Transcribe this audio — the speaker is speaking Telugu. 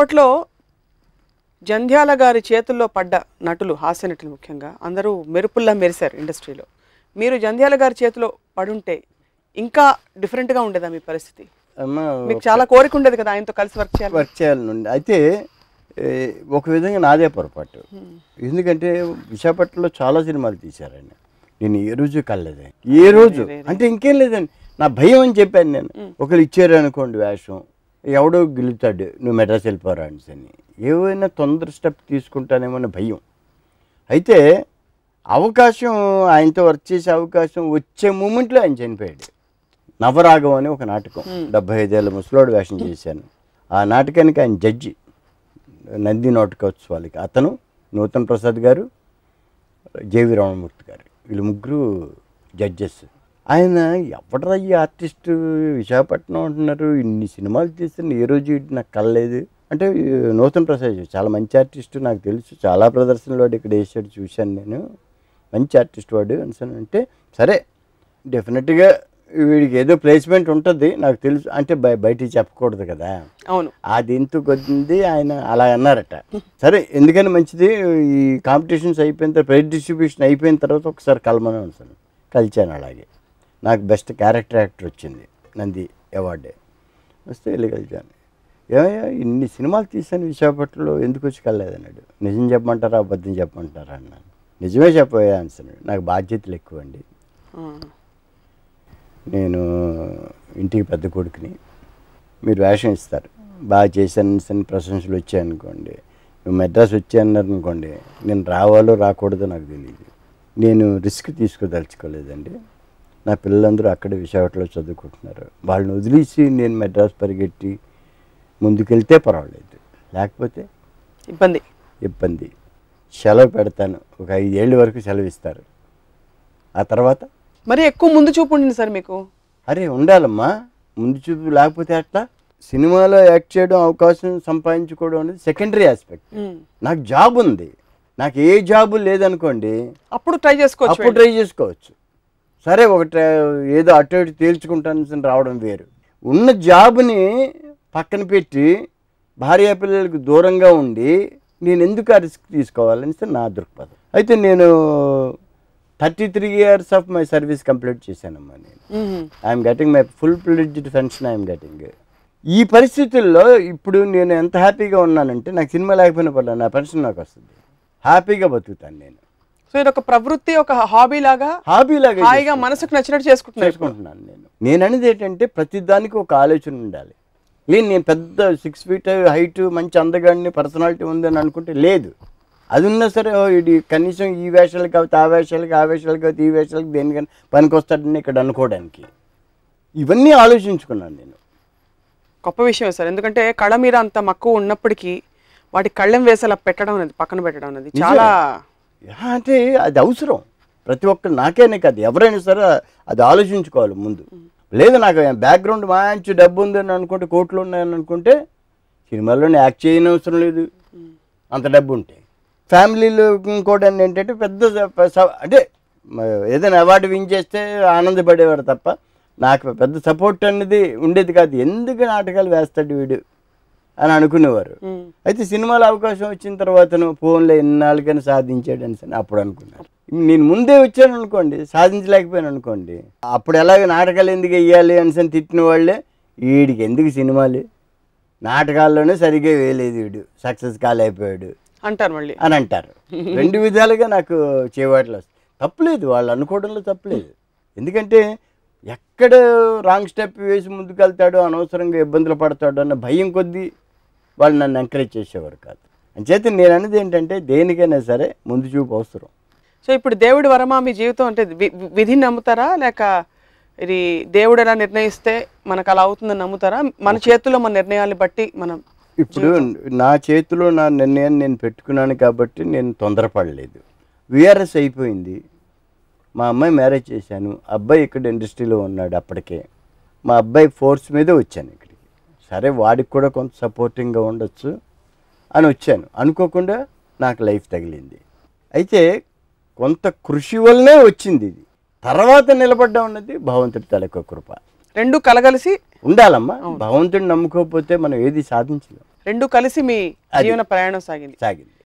అప్పట్లో జంధ్యాల గారి చేతుల్లో పడ్డ నటులు హాస్య నటులు ముఖ్యంగా అందరూ మెరుపుల్లా మెరిశారు ఇండస్ట్రీలో మీరు జంధ్యాల గారి చేతిలో పడుంటే ఇంకా డిఫరెంట్గా ఉండేదా మీ పరిస్థితి మీకు చాలా కోరిక ఉండేది కదా ఆయనతో కలిసి వర్క్ చేయాలి వర్క్ చేయాలనుండి అయితే ఒక విధంగా నాదే పొరపాటు ఎందుకంటే విశాఖపట్నంలో చాలా సినిమాలు తీశారండి నేను ఏ రోజు కలలేదు ఏ రోజు అంటే ఇంకేం లేదండి నా భయం అని చెప్పాను నేను ఒకరు ఇచ్చారు అనుకోండి వేషం ఎవడో గెలుతాడు నువ్వు మెడ్రాస్ వెళ్ళిపోరాన్స్ అని ఏవైనా తొందర స్టెప్ అని భయం అయితే అవకాశం ఆయనతో వర్క్ చేసే అవకాశం వచ్చే మూమెంట్లో ఆయన చనిపోయాడు నవరాగం అని ఒక నాటకం డెబ్బై ఐదేళ్ళ ముసలోడు వేషం చేశాను ఆ నాటకానికి ఆయన జడ్జి నంది నాటకోత్సవాలకి అతను నూతన్ ప్రసాద్ గారు జేవి రమణమూర్తి గారు వీళ్ళు ముగ్గురు జడ్జెస్ ఆయన ఎవడరా ఈ ఆర్టిస్టు విశాఖపట్నం అంటున్నారు ఇన్ని సినిమాలు తీస్తున్న ఏ రోజు నాకు కలలేదు అంటే నూతన్ ప్రసాద్ చాలా మంచి ఆర్టిస్టు నాకు తెలుసు చాలా ప్రదర్శనలు వాడు ఇక్కడ వేసాడు చూశాను నేను మంచి ఆర్టిస్ట్ వాడు అని అంటే సరే డెఫినెట్గా వీడికి ఏదో ప్లేస్మెంట్ ఉంటుంది నాకు తెలుసు అంటే బయ బయటికి చెప్పకూడదు కదా అవును ఆ దీంతో కొద్దింది ఆయన అలా అన్నారట సరే ఎందుకని మంచిది ఈ కాంపిటీషన్స్ అయిపోయిన తర్వాత ప్రైజ్ డిస్ట్రిబ్యూషన్ అయిపోయిన తర్వాత ఒకసారి కలమని అనుసాను కలిచాను అలాగే నాకు బెస్ట్ క్యారెక్టర్ యాక్టర్ వచ్చింది నంది అవార్డే వస్తే వెళ్ళగలిగాను ఏమయ్యా ఇన్ని సినిమాలు తీసాను విశాఖపట్నంలో ఎందుకు వచ్చి కలలేదన్నాడు నిజం చెప్పమంటారా అబద్ధం చెప్పమంటారా అన్నాను నిజమే చెప్పబోయే అనిస్తున్నాడు నాకు బాధ్యతలు ఎక్కువ అండి నేను ఇంటికి పెద్ద కొడుకుని మీరు వేషం ఇస్తారు బాగా చేశాను ప్రశంసలు వచ్చాయనుకోండి మేము మెడ్రాస్ వచ్చాయన్నారు అనుకోండి నేను రావాలో రాకూడదో నాకు తెలియదు నేను రిస్క్ తీసుకోదలుచుకోలేదండి నా పిల్లలందరూ అక్కడ విశాఖపట్నంలో చదువుకుంటున్నారు వాళ్ళని వదిలేసి నేను మెడ్రాస్ పరిగెట్టి ముందుకెళ్తే పర్వాలేదు లేకపోతే ఇబ్బంది ఇబ్బంది సెలవు పెడతాను ఒక ఐదేళ్ళ వరకు సెలవు ఇస్తారు ఆ తర్వాత మరి ఎక్కువ ముందు చూపు ఉండింది సార్ మీకు అరే ఉండాలమ్మా ముందు చూపు లేకపోతే అట్లా సినిమాలో యాక్ట్ చేయడం అవకాశం సంపాదించుకోవడం అనేది సెకండరీ ఆస్పెక్ట్ నాకు జాబ్ ఉంది నాకు ఏ జాబ్ లేదనుకోండి అప్పుడు ట్రై చేసుకోవచ్చు అప్పుడు ట్రై చేసుకోవచ్చు సరే ఒకటి ఏదో అటు ఇటు తేల్చుకుంటాను రావడం వేరు ఉన్న జాబ్ని పక్కన పెట్టి భార్య పిల్లలకు దూరంగా ఉండి నేను ఎందుకు ఆ రిస్క్ తీసుకోవాలని నా దృక్పథం అయితే నేను thirty three years of my service complete చేశానమ్మా నేను I'm getting my full pledged pension I'm getting ఈ పరిస్థితుల్లో ఇప్పుడు నేను ఎంత హ్యాపీగా ఉన్నానంటే నాకు సినిమా లేకపోయినా పర్లేదు నా పెన్షన్ నాకు వస్తుంది హ్యాపీగా బతుకుతాను నేను సో ఇది ఒక ప్రవృత్తి ఒక హాబీ లాగా హాబీ లాగా హాయిగా మనసుకు నచ్చినట్టు చేసుకుంటున్నాను నేను నేను అనేది ఏంటంటే ప్రతిదానికి ఒక ఆలోచన ఉండాలి లేదు నేను పెద్ద సిక్స్ ఫీట్ హైట్ మంచి అందగాడిని పర్సనాలిటీ ఉందని అనుకుంటే లేదు అది ఉన్నా సరే ఇది కనీసం ఈ వేషాలు కాబట్టి ఆ వేషాలకి ఆ వేషాలు కాబట్టి ఈ వేషాలకి దేనికైనా వస్తాడని ఇక్కడ అనుకోవడానికి ఇవన్నీ ఆలోచించుకున్నాను నేను గొప్ప విషయం సార్ ఎందుకంటే కళ మీద అంత మక్కువ ఉన్నప్పటికీ వాటి కళ్ళెం వేసేలా పెట్టడం అనేది పక్కన పెట్టడం అనేది చాలా అంటే అది అవసరం ప్రతి ఒక్కరు నాకేనే కాదు ఎవరైనా సరే అది ఆలోచించుకోవాలి ముందు లేదు నాకు బ్యాక్గ్రౌండ్ మాంచి డబ్బు ఉందని అనుకుంటే కోట్లు ఉన్నాయని అనుకుంటే సినిమాల్లోనే యాక్ట్ చేయని అవసరం లేదు అంత డబ్బు ఉంటే ఫ్యామిలీలో ఇంకోటి ఏంటంటే పెద్ద అంటే ఏదైనా అవార్డు విన్ చేస్తే ఆనందపడేవాడు తప్ప నాకు పెద్ద సపోర్ట్ అనేది ఉండేది కాదు ఎందుకు నాటకాలు వేస్తాడు వీడు అని అనుకునేవారు అయితే సినిమాల అవకాశం వచ్చిన తర్వాత ఫోన్లో ఎన్నాళ్ళకైనా సాధించాడు అని అప్పుడు అనుకున్నాను నేను ముందే వచ్చాను అనుకోండి సాధించలేకపోయాను అనుకోండి అప్పుడు ఎలాగ నాటకాలు ఎందుకు వేయాలి అని తిట్టిన వాళ్ళే వీడికి ఎందుకు సినిమాలు నాటకాల్లోనే సరిగ్గా వేయలేదు వీడు సక్సెస్ కాలేకపోయాడు అంటారు మళ్ళీ అని అంటారు రెండు విధాలుగా నాకు చేవాట్లు వస్తాయి తప్పులేదు వాళ్ళు అనుకోవడంలో తప్పులేదు ఎందుకంటే ఎక్కడ రాంగ్ స్టెప్ వేసి ముందుకు వెళ్తాడో అనవసరంగా ఇబ్బందులు పడతాడో అన్న భయం కొద్దీ వాళ్ళు నన్ను ఎంకరేజ్ చేసేవారు కాదు చేతి నేను అనేది ఏంటంటే దేనికైనా సరే ముందు చూపు అవసరం సో ఇప్పుడు దేవుడి వరమా మీ జీవితం అంటే విధిని నమ్ముతారా లేక ఇది దేవుడు ఎలా నిర్ణయిస్తే మనకు అలా అవుతుందని నమ్ముతారా మన చేతుల్లో మన నిర్ణయాన్ని బట్టి మనం ఇప్పుడు నా చేతిలో నా నిర్ణయాన్ని నేను పెట్టుకున్నాను కాబట్టి నేను తొందరపడలేదు విఆర్ఎస్ అయిపోయింది మా అమ్మాయి మ్యారేజ్ చేశాను అబ్బాయి ఇక్కడ ఇండస్ట్రీలో ఉన్నాడు అప్పటికే మా అబ్బాయి ఫోర్స్ మీదే వచ్చాను ఇక్కడ సరే వాడికి కూడా కొంత సపోర్టింగ్గా ఉండొచ్చు అని వచ్చాను అనుకోకుండా నాకు లైఫ్ తగిలింది అయితే కొంత కృషి వల్లనే వచ్చింది ఇది తర్వాత నిలబడ్డా ఉన్నది భగవంతుడి తలక కృప రెండు కలగలిసి ఉండాలమ్మా భగవంతుడిని నమ్ముకోకపోతే మనం ఏది సాధించలేము రెండు కలిసి మీ జీవన ప్రయాణం సాగింది సాగింది